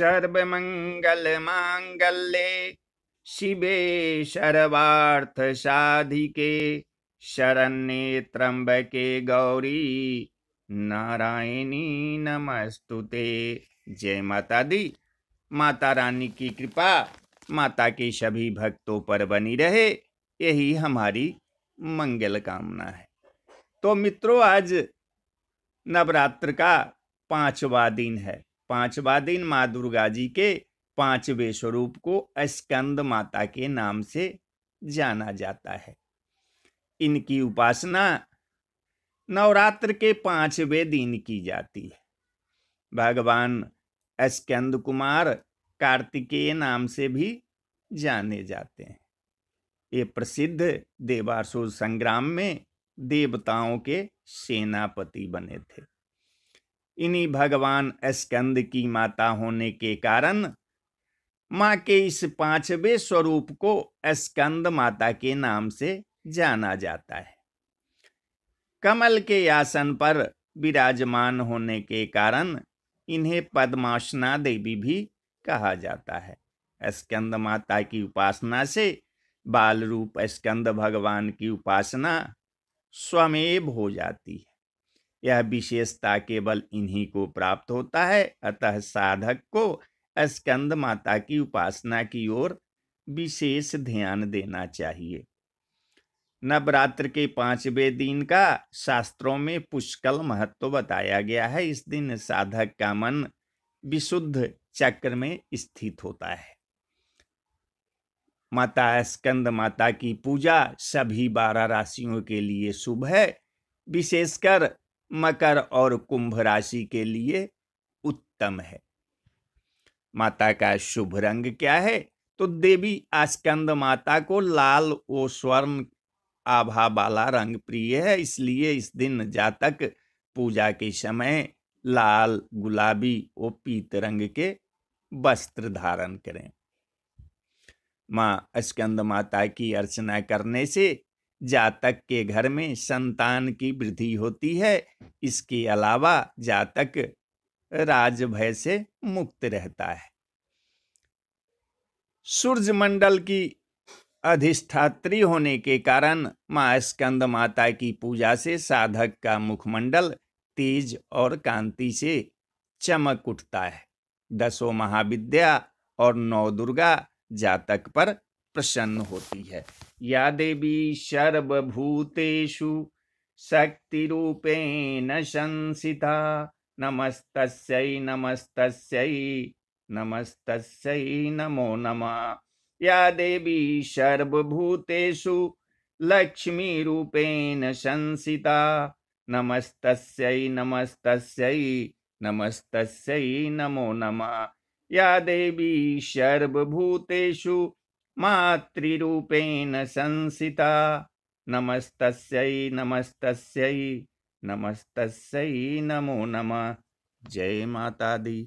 सर्व मंगल मांगल्ये शिवे साधिके शरण्ये त्र्यंबके गौरी नारायणी नमस्तु ते जय माता दी माता रानी की कृपा माता के सभी भक्तों पर बनी रहे यही हमारी मंगल कामना है तो मित्रों आज नवरात्र का पांचवा दिन है पांचवा दिन माँ दुर्गा जी के पांचवें स्वरूप को स्कंद माता के नाम से जाना जाता है इनकी उपासना नवरात्र के पांचवें दिन की जाती है भगवान स्कंद कुमार कार्तिकेय नाम से भी जाने जाते हैं ये प्रसिद्ध देवासुर संग्राम में देवताओं के सेनापति बने थे इन्हीं भगवान स्कंद की माता होने के कारण माँ के इस पांचवें स्वरूप को स्कंद माता के नाम से जाना जाता है कमल के आसन पर विराजमान होने के कारण इन्हें पद्माशना देवी भी कहा जाता है स्कंद माता की उपासना से बाल रूप स्कंद भगवान की उपासना स्वमेव हो जाती है यह विशेषता केवल इन्हीं को प्राप्त होता है अतः साधक को स्कंद माता की उपासना की ओर विशेष ध्यान देना चाहिए नवरात्र के पांचवें दिन का शास्त्रों में पुष्कल महत्व बताया गया है इस दिन साधक का मन विशुद्ध चक्र में स्थित होता है माता स्कंद माता की पूजा सभी बारह राशियों के लिए शुभ है विशेषकर मकर और कुंभ राशि के लिए उत्तम है माता का शुभ रंग क्या है तो देवी आस्कंद माता को लाल ओ स्वर्ण आभा वाला रंग प्रिय है इसलिए इस दिन जातक पूजा के समय लाल गुलाबी और पीत रंग के वस्त्र धारण करें माँ स्कंद माता की अर्चना करने से जातक के घर में संतान की वृद्धि होती है इसके अलावा जातक राज भय से मुक्त रहता है सूर्यमंडल की अधिष्ठात्री होने के कारण माँ स्कंद माता की पूजा से साधक का मुखमंडल तेज और कांति से चमक उठता है दसों महाविद्या और नौ दुर्गा जातक पर प्रसन्न होती है या देवी सर्वभूतेषु शक्तिरूपेण संसिता नमस्तस्यै नमस्तस्यै नमस्तस्यै नमो नमः या देवी सर्वभूतेषु लक्ष्मीरूपेण शंसिता नमस्तस्यै नमस्तस्यै नमस्तस्यै नमो नमः या देवी सर्वभूतेषु मातृरूपेण संसिता नमस्तस्यै नमस्तस्यै नमस्तस्यै नमो नमः जय माता दी